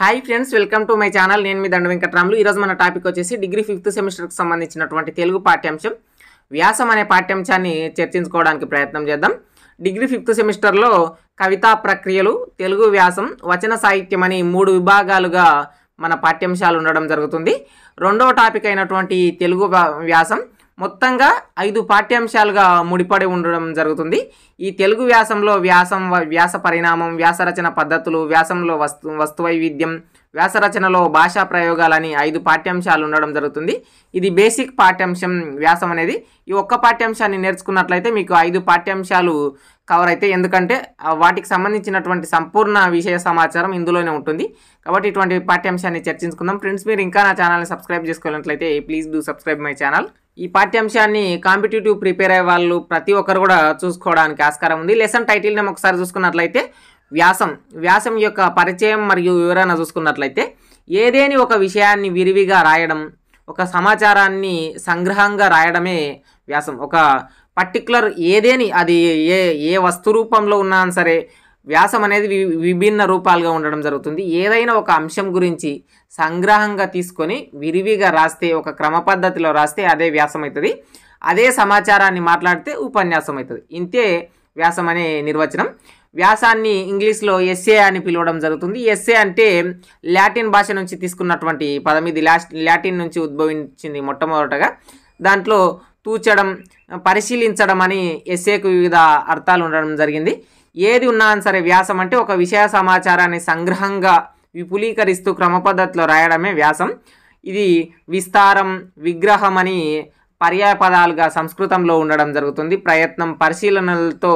hi friends welcome to my channel నేను మీ దండ వెంకటరాములు ఈరోజు మన టాపిక్ వచ్చేసి డిగ్రీ ఫిఫ్త్ సెమిస్టర్కి సంబంధించినటువంటి తెలుగు పాఠ్యాంశం వ్యాసం అనే పాఠ్యాంశాన్ని చర్చించుకోవడానికి ప్రయత్నం చేద్దాం డిగ్రీ ఫిఫ్త్ సెమిస్టర్లో కవితా ప్రక్రియలు తెలుగు వ్యాసం వచన సాహిత్యం అని మూడు విభాగాలుగా మన పాఠ్యాంశాలు ఉండడం జరుగుతుంది రెండవ టాపిక్ అయినటువంటి తెలుగు వ్యాసం మొత్తంగా ఐదు పాఠ్యాంశాలుగా ముడిపడి ఉండడం జరుగుతుంది ఈ తెలుగు వ్యాసంలో వ్యాసం వ్యాస పరిణామం వ్యాసరచన పద్ధతులు వ్యాసంలో వస్తు వస్తువైవిధ్యం వ్యాసరచనలో భాషా ప్రయోగాలని ఐదు పాఠ్యాంశాలు ఉండడం జరుగుతుంది ఇది బేసిక్ పాఠ్యాంశం వ్యాసం అనేది ఈ ఒక్క పాఠ్యాంశాన్ని నేర్చుకున్నట్లయితే మీకు ఐదు పాఠ్యాంశాలు కవర్ అయితే ఎందుకంటే వాటికి సంబంధించినటువంటి సంపూర్ణ విషయ సమాచారం ఇందులోనే ఉంటుంది కాబట్టి ఇటువంటి పాఠ్యాంశాన్ని చర్చించుకుందాం ఫ్రెండ్స్ మీరు ఇంకా నా ఛానల్ని సబ్స్క్రైబ్ చేసుకోవాలంటే please do subscribe my channel ఈ పాఠ్యాంశాన్ని కాంపిటేటివ్ ప్రిపేర్ అయ్యే వాళ్ళు ప్రతి ఒక్కరు కూడా చూసుకోవడానికి ఆస్కారం ఉంది లెసన్ టైటిల్ నేను ఒకసారి చూసుకున్నట్లయితే వ్యాసం వ్యాసం యొక్క పరిచయం మరియు వివరణ చూసుకున్నట్లయితే ఏదేని ఒక విషయాన్ని విరివిగా రాయడం ఒక సమాచారాన్ని సంగ్రహంగా రాయడమే వ్యాసం ఒక పర్టిక్యులర్ ఏదేని అది ఏ ఏ వస్తు రూపంలో ఉన్నా సరే వ్యాసం అనేది విభిన్న రూపాలుగా ఉండడం జరుగుతుంది ఏదైనా ఒక అంశం గురించి సంగ్రహంగా తీసుకొని విరివిగా రాస్తే ఒక క్రమ పద్ధతిలో రాస్తే అదే వ్యాసం అవుతుంది అదే సమాచారాన్ని మాట్లాడితే ఉపన్యాసం అవుతుంది ఇంతే వ్యాసం అనే నిర్వచనం వ్యాసాన్ని ఇంగ్లీష్లో ఎస్ఏ అని పిలవడం జరుగుతుంది ఎస్ఏ అంటే లాటిన్ భాష నుంచి తీసుకున్నటువంటి పదం ఇది లాటిన్ నుంచి ఉద్భవించింది మొట్టమొదటగా దాంట్లో తూచడం పరిశీలించడం అని ఎస్ఏకు వివిధ అర్థాలు ఉండడం జరిగింది ఏది ఉన్నా సరే వ్యాసం అంటే ఒక విషయ సమాచారాన్ని సంగ్రహంగా విపులీకరిస్తూ క్రమపద్ధతిలో రాయడమే వ్యాసం ఇది విస్తారం విగ్రహం అని పర్యాపదాలుగా సంస్కృతంలో ఉండడం జరుగుతుంది ప్రయత్నం పరిశీలనలతో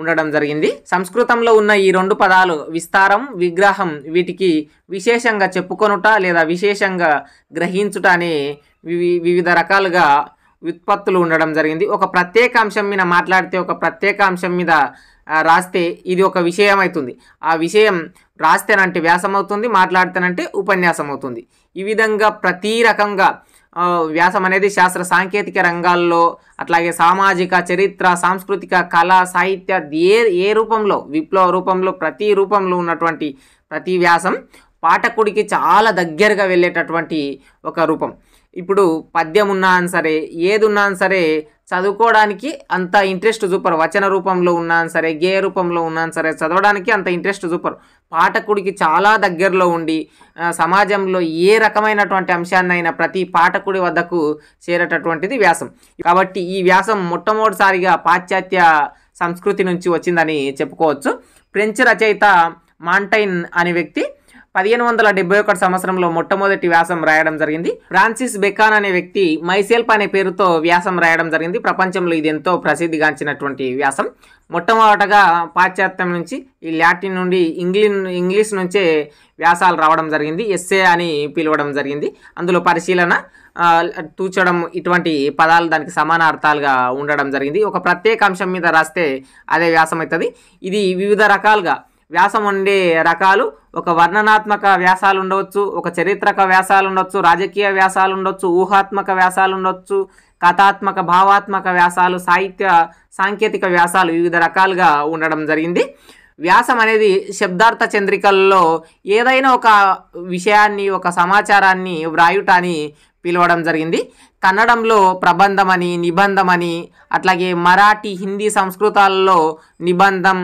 ఉండడం జరిగింది సంస్కృతంలో ఉన్న ఈ రెండు పదాలు విస్తారం విగ్రహం వీటికి విశేషంగా చెప్పుకొనుట లేదా విశేషంగా గ్రహించుట అనే వివిధ రకాలుగా వ్యుత్పత్తులు ఉండడం జరిగింది ఒక ప్రత్యేక అంశం మీద మాట్లాడితే ఒక ప్రత్యేక అంశం మీద రాస్తే ఇది ఒక విషయం అవుతుంది ఆ విషయం రాస్తేనంటే వ్యాసం అవుతుంది మాట్లాడితేనంటే ఉపన్యాసం అవుతుంది ఈ విధంగా ప్రతి రకంగా వ్యాసం అనేది శాస్త్ర సాంకేతిక రంగాల్లో అట్లాగే సామాజిక చరిత్ర సాంస్కృతిక కళ సాహిత్య ఏ ఏ రూపంలో విప్లవ రూపంలో ప్రతి రూపంలో ఉన్నటువంటి ప్రతి వ్యాసం పాఠకుడికి చాలా దగ్గరగా వెళ్ళేటటువంటి ఒక రూపం ఇప్పుడు పద్యం ఉన్నా సరే ఏది ఉన్నా సరే చదువుకోవడానికి అంత ఇంట్రెస్ట్ చూపరు వచన రూపంలో ఉన్నా సరే గేయ రూపంలో ఉన్నా సరే చదవడానికి అంత ఇంట్రెస్ట్ చూపరు పాఠకుడికి చాలా దగ్గరలో ఉండి సమాజంలో ఏ రకమైనటువంటి అంశాన్నైనా ప్రతి పాఠకుడి వద్దకు చేరేటటువంటిది వ్యాసం కాబట్టి ఈ వ్యాసం మొట్టమొదటిసారిగా పాశ్చాత్య సంస్కృతి నుంచి వచ్చిందని చెప్పుకోవచ్చు ఫ్రెంచ్ రచయిత మాంటైన్ అనే వ్యక్తి పదిహేను వందల డెబ్బై ఒకటి సంవత్సరంలో మొట్టమొదటి వ్యాసం రాయడం జరిగింది ఫ్రాన్సిస్ బెకాన్ అనే వ్యక్తి మైసెల్ప్ అనే పేరుతో వ్యాసం రాయడం జరిగింది ప్రపంచంలో ఇది ఎంతో ప్రసిద్ధిగాంచినటువంటి వ్యాసం మొట్టమొదటగా పాశ్చాత్యం నుంచి ఈ లాటిన్ నుండి ఇంగ్లీన్ ఇంగ్లీష్ నుంచే వ్యాసాలు రావడం జరిగింది ఎస్ఏ అని పిలవడం జరిగింది అందులో పరిశీలన తూచడం ఇటువంటి పదాలు దానికి సమాన అర్థాలుగా ఉండడం జరిగింది ఒక ప్రత్యేక అంశం మీద రాస్తే అదే వ్యాసం అవుతుంది ఇది వివిధ రకాలుగా వ్యాసం ఉండే రకాలు ఒక వర్ణనాత్మక వ్యాసాలు ఉండవచ్చు ఒక చరిత్రక వ్యాసాలు ఉండొచ్చు రాజకీయ వ్యాసాలు ఉండొచ్చు ఊహాత్మక వ్యాసాలు ఉండొచ్చు కథాత్మక భావాత్మక వ్యాసాలు సాహిత్య సాంకేతిక వ్యాసాలు వివిధ రకాలుగా ఉండడం జరిగింది వ్యాసం అనేది శబ్దార్థ చంద్రికల్లో ఏదైనా ఒక విషయాన్ని ఒక సమాచారాన్ని వ్రాయుటాన్ని పిలవడం జరిగింది కన్నడంలో ప్రబంధమని నిబంధమని అట్లాగే మరాఠీ హిందీ సంస్కృతాలలో నిబంధం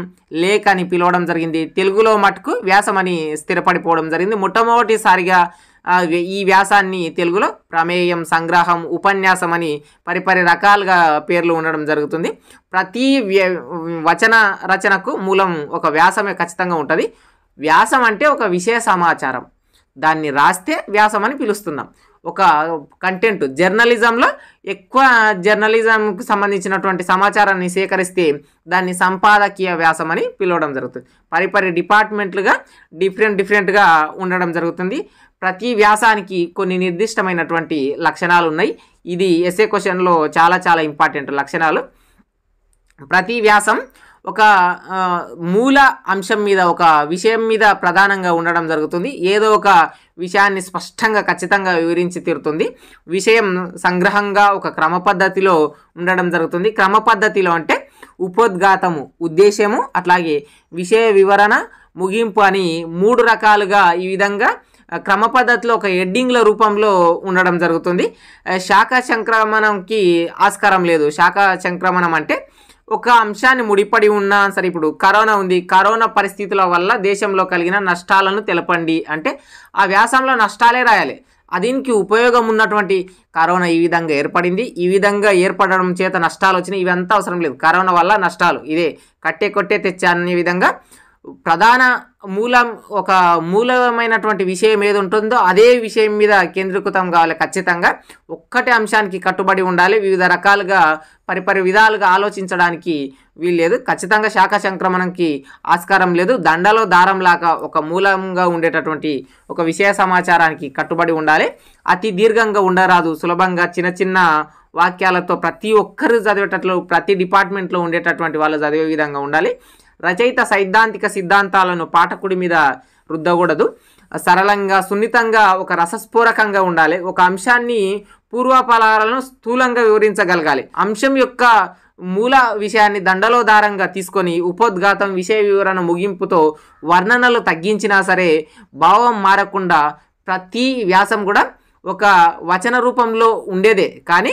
లేఖ అని పిలవడం జరిగింది తెలుగులో మటుకు వ్యాసమని స్థిరపడిపోవడం జరిగింది మొట్టమొదటిసారిగా ఈ వ్యాసాన్ని తెలుగులో ప్రమేయం సంగ్రహం ఉపన్యాసం అని పరిపరి రకాలుగా పేర్లు ఉండడం జరుగుతుంది ప్రతి వచన రచనకు మూలం ఒక వ్యాసమే ఖచ్చితంగా ఉంటుంది వ్యాసం అంటే ఒక విషయ సమాచారం దాన్ని రాస్తే వ్యాసం అని పిలుస్తున్నాం ఒక కంటెంట్ జర్నలిజంలో ఎక్కువ జర్నలిజంకు సంబంధించినటువంటి సమాచారాన్ని సేకరిస్తే దాన్ని సంపాదకీయ వ్యాసం అని పిలవడం జరుగుతుంది పరిపరి డిపార్ట్మెంట్లుగా డిఫరెంట్ డిఫరెంట్గా ఉండడం జరుగుతుంది ప్రతి వ్యాసానికి కొన్ని నిర్దిష్టమైనటువంటి లక్షణాలు ఉన్నాయి ఇది ఎస్ఏ క్వశ్చన్లో చాలా చాలా ఇంపార్టెంట్ లక్షణాలు ప్రతి వ్యాసం ఒక మూల అంశం మీద ఒక విషయం మీద ప్రధానంగా ఉండడం జరుగుతుంది ఏదో ఒక విషయాన్ని స్పష్టంగా ఖచ్చితంగా వివరించి తీరుతుంది విషయం సంగ్రహంగా ఒక క్రమ పద్ధతిలో ఉండడం జరుగుతుంది క్రమ పద్ధతిలో అంటే ఉపోద్ఘాతము ఉద్దేశము అట్లాగే విషయ వివరణ ముగింపు అని మూడు రకాలుగా ఈ విధంగా క్రమ పద్ధతిలో ఒక హెడ్డింగ్ల రూపంలో ఉండడం జరుగుతుంది శాఖ సంక్రమణంకి ఆస్కారం లేదు శాఖ సంక్రమణం అంటే ఒక అంశాన్ని ముడిపడి ఉన్నా సరే ఇప్పుడు కరోనా ఉంది కరోనా పరిస్థితుల వల్ల దేశంలో కలిగిన నష్టాలను తెలపండి అంటే ఆ వ్యాసంలో నష్టాలే రాయాలి దీనికి ఉపయోగం ఉన్నటువంటి కరోనా ఈ విధంగా ఏర్పడింది ఈ విధంగా ఏర్పడడం చేత నష్టాలు వచ్చినాయి ఇవంతా అవసరం లేదు కరోనా వల్ల నష్టాలు ఇదే కట్టే కొట్టే తెచ్చా అనే విధంగా ప్రధాన మూలం ఒక మూలమైనటువంటి విషయం ఏది ఉంటుందో అదే విషయం మీద కేంద్రీకృతం కావాలి ఖచ్చితంగా ఒక్కటే అంశానికి కట్టుబడి ఉండాలి వివిధ రకాలుగా పరిపరి విధాలుగా ఆలోచించడానికి వీల్లేదు ఖచ్చితంగా శాఖ సంక్రమణంకి ఆస్కారం లేదు దండలో దారం లాగా ఒక మూలంగా ఉండేటటువంటి ఒక విషయ సమాచారానికి కట్టుబడి ఉండాలి అతి దీర్ఘంగా ఉండరాదు సులభంగా చిన్న చిన్న వాక్యాలతో ప్రతి ఒక్కరు చదివేటట్లు ప్రతి డిపార్ట్మెంట్లో ఉండేటటువంటి వాళ్ళు చదివే విధంగా ఉండాలి రచయిత సైద్ధాంతిక సిద్ధాంతాలను పాఠకుడి మీద రుద్దకూడదు సరళంగా సున్నితంగా ఒక రసస్పూరకంగా ఉండాలి ఒక అంశాన్ని పూర్వపలాలను స్థూలంగా వివరించగలగాలి అంశం యొక్క మూల విషయాన్ని దండలోదారంగా తీసుకొని ఉపోద్ఘాతం విషయ వివరణ ముగింపుతో వర్ణనలు తగ్గించినా సరే భావం మారకుండా ప్రతి వ్యాసం కూడా ఒక వచన రూపంలో ఉండేదే కానీ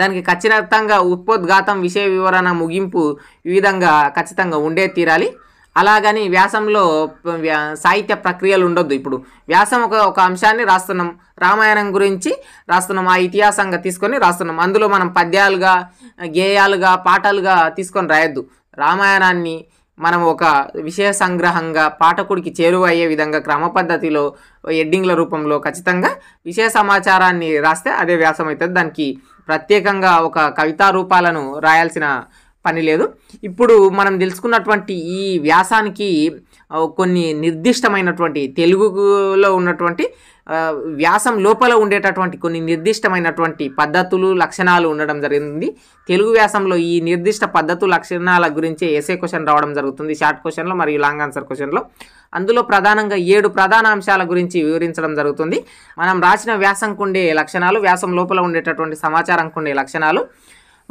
దానికి ఖచ్చితంగా ఉత్పోద్ఘాతం విషయ వివరణ ముగింపు ఈ విధంగా ఖచ్చితంగా ఉండే తీరాలి అలాగని వ్యాసంలో సాహిత్య ప్రక్రియలు ఉండొద్దు ఇప్పుడు వ్యాసం ఒక ఒక అంశాన్ని రాస్తున్నాం రామాయణం గురించి రాస్తున్నాం ఆ ఇతిహాసంగా తీసుకొని రాస్తున్నాం అందులో మనం పద్యాలుగా గేయాలుగా పాటలుగా తీసుకొని రాయొద్దు రామాయణాన్ని మనం ఒక విషయ సంగ్రహంగా పాఠకుడికి చేరువ అయ్యే విధంగా క్రమ పద్ధతిలో ఎడ్డింగ్ల రూపంలో ఖచ్చితంగా విషయ సమాచారాన్ని రాస్తే అదే వ్యాసం అవుతుంది దానికి ప్రత్యేకంగా ఒక కవితా రూపాలను రాయాల్సిన పని లేదు ఇప్పుడు మనం తెలుసుకున్నటువంటి ఈ వ్యాసానికి కొన్ని నిర్దిష్టమైనటువంటి తెలుగులో ఉన్నటువంటి వ్యాసం లోపల ఉండేటటువంటి కొన్ని నిర్దిష్టమైనటువంటి పద్ధతులు లక్షణాలు ఉండడం జరిగింది తెలుగు వ్యాసంలో ఈ నిర్దిష్ట పద్ధతు లక్షణాల గురించి ఎస్ఏ క్వశ్చన్ రావడం జరుగుతుంది షార్ట్ క్వశ్చన్లో మరియు లాంగ్ ఆన్సర్ క్వశ్చన్లో అందులో ప్రధానంగా ఏడు ప్రధాన అంశాల గురించి వివరించడం జరుగుతుంది మనం రాసిన వ్యాసంకుండే లక్షణాలు వ్యాసం లోపల ఉండేటటువంటి సమాచారంకుండే లక్షణాలు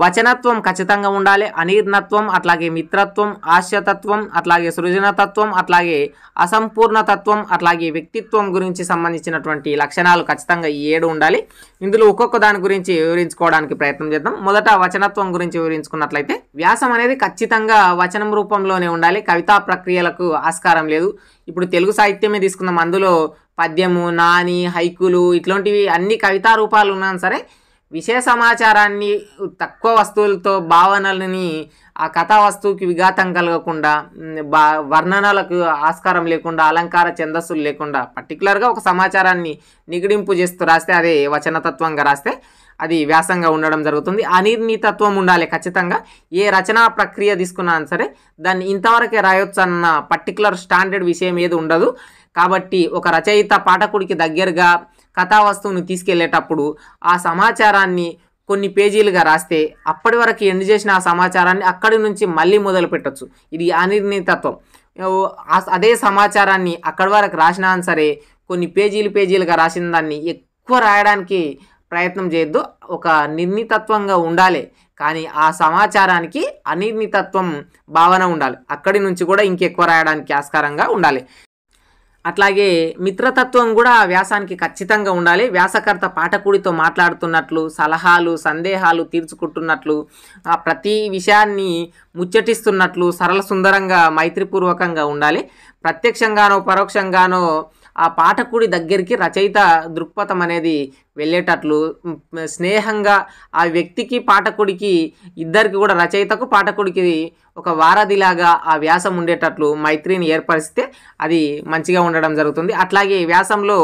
వచనత్వం ఖచ్చితంగా ఉండాలి అనీర్ణత్వం అట్లాగే మిత్రత్వం ఆశయతత్వం అట్లాగే సృజనతత్వం అట్లాగే అసంపూర్ణతత్వం అట్లాగే వ్యక్తిత్వం గురించి సంబంధించినటువంటి లక్షణాలు ఖచ్చితంగా ఈ ఏడు ఉండాలి ఇందులో ఒక్కొక్క దాని గురించి వివరించుకోవడానికి ప్రయత్నం చేద్దాం మొదట వచనత్వం గురించి వివరించుకున్నట్లయితే వ్యాసం అనేది ఖచ్చితంగా వచనం రూపంలోనే ఉండాలి కవితా ప్రక్రియలకు ఆస్కారం లేదు ఇప్పుడు తెలుగు సాహిత్యమే తీసుకున్నాం అందులో పద్యము నాని హైకులు ఇట్లాంటివి అన్ని కవితా రూపాలు ఉన్నా సరే విషయ సమాచారాన్ని తక్కువ వస్తువులతో భావనలని ఆ కథా వస్తువుకి విఘాతం కలగకుండా బా వర్ణనలకు ఆస్కారం లేకుండా అలంకార ఛందస్సులు లేకుండా పర్టికులర్గా ఒక సమాచారాన్ని నిగడింపు చేస్తూ రాస్తే అదే వచనతత్వంగా రాస్తే అది వ్యాసంగా ఉండడం జరుగుతుంది అనిర్ణీతత్వం ఉండాలి ఖచ్చితంగా ఏ రచనా ప్రక్రియ తీసుకున్నా సరే దాన్ని ఇంతవరకే రాయొచ్చు అన్న పర్టికులర్ స్టాండర్డ్ విషయం ఏది ఉండదు కాబట్టి ఒక రచయిత పాఠకుడికి దగ్గరగా కథావస్తువును తీసుకెళ్లేటప్పుడు ఆ సమాచారాన్ని కొన్ని పేజీలుగా రాస్తే అప్పటి వరకు ఎండ్ చేసిన ఆ సమాచారాన్ని అక్కడి నుంచి మళ్ళీ మొదలు పెట్టచ్చు ఇది అనిర్ణీతత్వం అదే సమాచారాన్ని అక్కడి వరకు రాసినా సరే కొన్ని పేజీలు పేజీలుగా రాసిన దాన్ని ఎక్కువ రాయడానికి ప్రయత్నం చేయొద్దు ఒక నిర్ణీతత్వంగా ఉండాలి కానీ ఆ సమాచారానికి అనిర్ణీతత్వం భావన ఉండాలి అక్కడి నుంచి కూడా ఇంకెక్కువ రాయడానికి ఆస్కారంగా ఉండాలి అట్లాగే మిత్రతత్వం కూడా వ్యాసానికి ఖచ్చితంగా ఉండాలి వ్యాసకర్త పాఠకుడితో మాట్లాడుతున్నట్లు సలహాలు సందేహాలు తీర్చుకుంటున్నట్లు ఆ ప్రతి విషయాన్ని ముచ్చటిస్తున్నట్లు సరళ సుందరంగా మైత్రిపూర్వకంగా ఉండాలి ప్రత్యక్షంగానో పరోక్షంగానో ఆ పాఠకుడి దగ్గరికి రచయిత దృక్పథం అనేది వెళ్ళేటట్లు స్నేహంగా ఆ వ్యక్తికి పాఠకుడికి ఇద్దరికి కూడా రచయితకు పాఠకుడికి ఒక వారధిలాగా ఆ వ్యాసం ఉండేటట్లు మైత్రిని ఏర్పరిస్తే అది మంచిగా ఉండడం జరుగుతుంది అట్లాగే వ్యాసంలో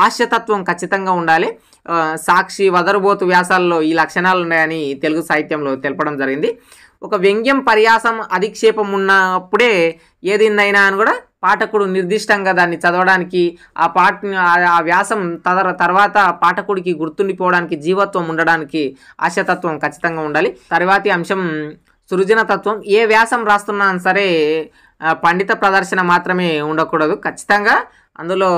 హాస్యతత్వం ఖచ్చితంగా ఉండాలి సాక్షి వదరుబోతు వ్యాసాల్లో ఈ లక్షణాలు ఉన్నాయని తెలుగు సాహిత్యంలో తెలపడం జరిగింది ఒక వ్యంగ్యం పర్యాసం అధిక్షేపం ఉన్నప్పుడే ఏదిందైనా అని కూడా పాఠకుడు నిర్దిష్టంగా దాన్ని చదవడానికి ఆ పాట ఆ వ్యాసం తదర తర్వాత పాఠకుడికి గుర్తుండిపోవడానికి జీవత్వం ఉండడానికి ఆశతత్వం ఖచ్చితంగా ఉండాలి తర్వాతి అంశం సృజనతత్వం ఏ వ్యాసం రాస్తున్నా సరే పండిత ప్రదర్శన మాత్రమే ఉండకూడదు ఖచ్చితంగా అందులో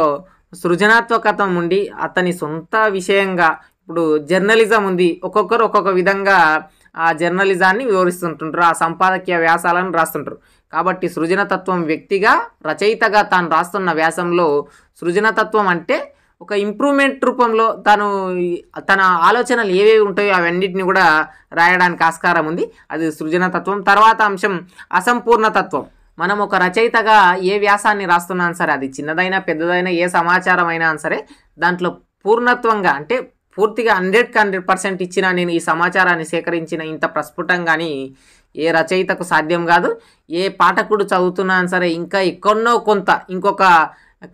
సృజనాత్మకతం ఉండి అతని సొంత విషయంగా ఇప్పుడు జర్నలిజం ఉంది ఒక్కొక్కరు ఒక్కొక్క విధంగా ఆ జర్నలిజాన్ని వివరిస్తుంటుంటారు ఆ సంపాదకీయ వ్యాసాలను రాస్తుంటారు కాబట్టి సృజనతత్వం వ్యక్తిగా రచయితగా తాను రాస్తున్న వ్యాసంలో సృజనతత్వం అంటే ఒక ఇంప్రూవ్మెంట్ రూపంలో తను తన ఆలోచనలు ఏవేవి ఉంటాయో అవన్నిటిని కూడా రాయడానికి ఆస్కారం ఉంది అది సృజనతత్వం తర్వాత అంశం అసంపూర్ణతత్వం మనం ఒక రచయితగా ఏ వ్యాసాన్ని రాస్తున్నాం సరే అది చిన్నదైనా పెద్దదైనా ఏ సమాచారం అయినా సరే దాంట్లో పూర్ణత్వంగా అంటే పూర్తిగా హండ్రెడ్కి హండ్రెడ్ పర్సెంట్ ఇచ్చిన నేను ఈ సమాచారాన్ని సేకరించిన ఇంత ప్రస్ఫుటంగాని ఏ రచయితకు సాధ్యం కాదు ఏ పాఠకుడు చదువుతున్నా సరే ఇంకా ఎక్కడో కొంత ఇంకొక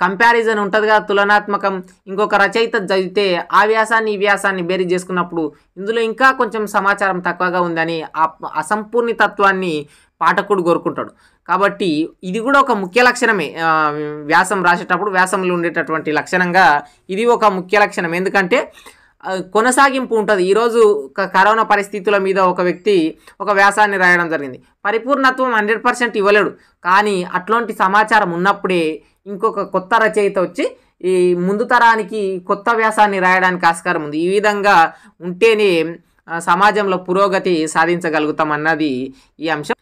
కంపారిజన్ ఉంటుంది కదా తులనాత్మకం ఇంకొక రచయిత చదివితే ఆ వ్యాసాన్ని ఈ వ్యాసాన్ని బేరీ చేసుకున్నప్పుడు ఇందులో ఇంకా కొంచెం సమాచారం తక్కువగా ఉందని ఆ అసంపూర్ణతత్వాన్ని పాఠకుడు కోరుకుంటాడు కాబట్టి ఇది కూడా ఒక ముఖ్య లక్షణమే వ్యాసం రాసేటప్పుడు వ్యాసంలో ఉండేటటువంటి లక్షణంగా ఇది ఒక ముఖ్య లక్షణం ఎందుకంటే కొనసాగింపు ఉంటుంది ఈరోజు కరోనా పరిస్థితుల మీద ఒక వ్యక్తి ఒక వ్యాసాన్ని రాయడం జరిగింది పరిపూర్ణత్వం హండ్రెడ్ పర్సెంట్ ఇవ్వలేడు కానీ అట్లాంటి సమాచారం ఉన్నప్పుడే ఇంకొక కొత్త రచయిత వచ్చి ఈ ముందు తరానికి కొత్త వ్యాసాన్ని రాయడానికి ఆస్కారం ఉంది ఈ విధంగా ఉంటేనే సమాజంలో పురోగతి సాధించగలుగుతాం అన్నది ఈ అంశం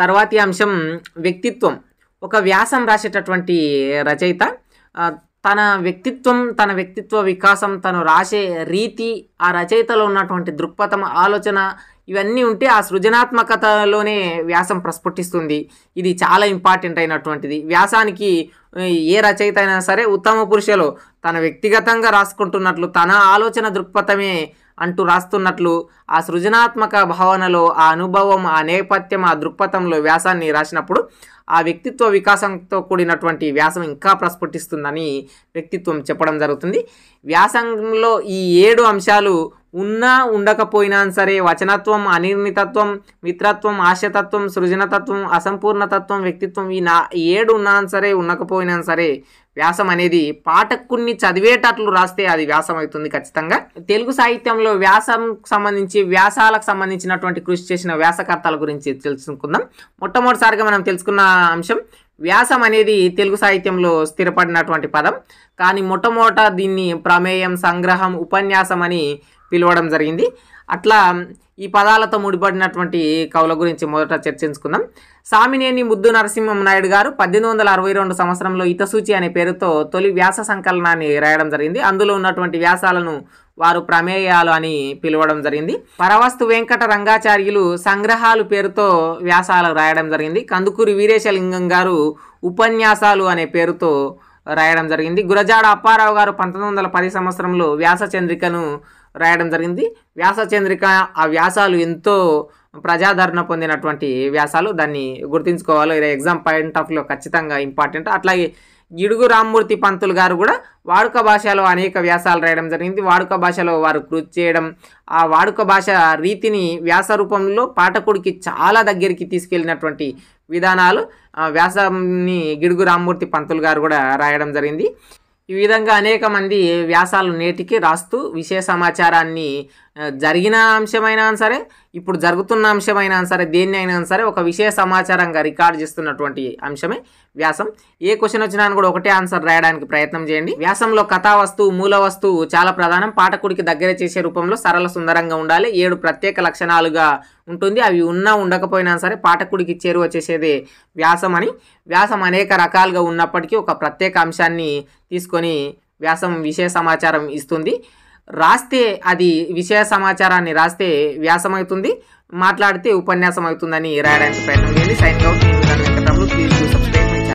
తర్వాతి అంశం వ్యక్తిత్వం ఒక వ్యాసం రాసేటటువంటి రచయిత తన వ్యక్తిత్వం తన వ్యక్తిత్వ వికాసం తను రాసే రీతి ఆ రచయితలో ఉన్నటువంటి దృక్పథం ఆలోచన ఇవన్నీ ఉంటే ఆ సృజనాత్మకతలోనే వ్యాసం ప్రస్ఫుటిస్తుంది ఇది చాలా ఇంపార్టెంట్ అయినటువంటిది వ్యాసానికి ఏ రచయిత అయినా సరే ఉత్తమ పురుషులు తన వ్యక్తిగతంగా రాసుకుంటున్నట్లు తన ఆలోచన దృక్పథమే అంటూ రాస్తున్నట్లు ఆ సృజనాత్మక భావనలో ఆ అనుభవం ఆ నేపథ్యం ఆ దృక్పథంలో వ్యాసాన్ని రాసినప్పుడు ఆ వ్యక్తిత్వ వికాసంతో కూడినటువంటి వ్యాసం ఇంకా ప్రస్ఫుటిస్తుందని వ్యక్తిత్వం చెప్పడం జరుగుతుంది వ్యాసంలో ఈ ఏడు అంశాలు ఉన్నా ఉండకపోయినా సరే వచనత్వం అనిర్ణితత్వం మిత్రత్వం ఆశతత్వం సృజనతత్వం అసంపూర్ణతత్వం వ్యక్తిత్వం ఈ నా ఏడు ఉన్నా సరే ఉండకపోయినా సరే వ్యాసం అనేది పాఠకుణ్ణి చదివేటట్లు రాస్తే అది వ్యాసం అవుతుంది ఖచ్చితంగా తెలుగు సాహిత్యంలో వ్యాసం సంబంధించి వ్యాసాలకు సంబంధించినటువంటి కృషి చేసిన వ్యాసకర్తల గురించి తెలుసుకుందాం మొట్టమొదటిసారిగా మనం తెలుసుకున్న అంశం వ్యాసం అనేది తెలుగు సాహిత్యంలో స్థిరపడినటువంటి పదం కానీ మొట్టమొదట దీన్ని ప్రమేయం సంగ్రహం ఉపన్యాసం అని పిలవడం జరిగింది అట్లా ఈ పదాలతో ముడిపడినటువంటి కవుల గురించి మొదట చర్చించుకుందాం సామినేని ముద్దు నరసింహం నాయుడు గారు పద్దెనిమిది వందల అరవై రెండు సంవత్సరంలో ఇతసూచి అనే పేరుతో తొలి వ్యాస సంకలనాన్ని రాయడం జరిగింది అందులో ఉన్నటువంటి వ్యాసాలను వారు ప్రమేయాలు అని పిలవడం జరిగింది పరవస్తు వెంకట రంగాచార్యులు సంగ్రహాలు పేరుతో వ్యాసాలు రాయడం జరిగింది కందుకూరి వీరేశలింగం గారు ఉపన్యాసాలు అనే పేరుతో రాయడం జరిగింది గురజాడ అప్పారావు గారు పంతొమ్మిది వందల పది సంవత్సరంలో వ్యాస చంద్రికను రాయడం జరిగింది వ్యాస చంద్రిక ఆ వ్యాసాలు ఎంతో ప్రజాదరణ పొందినటువంటి వ్యాసాలు దాన్ని గుర్తుంచుకోవాలి ఇలా ఎగ్జామ్ పాయింట్ ఆఫ్ వ్యూలో ఖచ్చితంగా ఇంపార్టెంట్ అట్లాగే గిడుగు రామ్మూర్తి పంతులు గారు కూడా వాడుక భాషలో అనేక వ్యాసాలు రాయడం జరిగింది వాడుక భాషలో వారు కృషి చేయడం ఆ వాడుక భాష రీతిని వ్యాస రూపంలో పాఠకుడికి చాలా దగ్గరికి తీసుకెళ్ళినటువంటి విధానాలు వ్యాసాన్ని గిడుగు రామ్మూర్తి పంతులు గారు కూడా రాయడం జరిగింది ఈ విధంగా అనేక మంది వ్యాసాలు నేటికి రాస్తూ విషయ సమాచారాన్ని జరిగిన అంశమైనా సరే ఇప్పుడు జరుగుతున్న అంశమైనా సరే దేన్నైనా అయినా సరే ఒక విషయ సమాచారంగా రికార్డ్ చేస్తున్నటువంటి అంశమే వ్యాసం ఏ క్వశ్చన్ వచ్చినా కూడా ఒకటే ఆన్సర్ రాయడానికి ప్రయత్నం చేయండి వ్యాసంలో కథా వస్తువు మూల వస్తువు చాలా ప్రధానం పాఠకుడికి దగ్గర చేసే రూపంలో సరళ సుందరంగా ఉండాలి ఏడు ప్రత్యేక లక్షణాలుగా ఉంటుంది అవి ఉన్నా ఉండకపోయినా సరే పాఠకుడికి చేరువ చేసేది వ్యాసం అని వ్యాసం అనేక రకాలుగా ఉన్నప్పటికీ ఒక ప్రత్యేక అంశాన్ని తీసుకొని వ్యాసం విషయ సమాచారం ఇస్తుంది రాస్తే అది విషయ సమాచారాన్ని రాస్తే వ్యాసమవుతుంది మాట్లాడితే ఉపన్యాసం అవుతుందని రాయడానికి ప్రయత్నం చేయండి సైన్ అవుట్ ప్లీజ్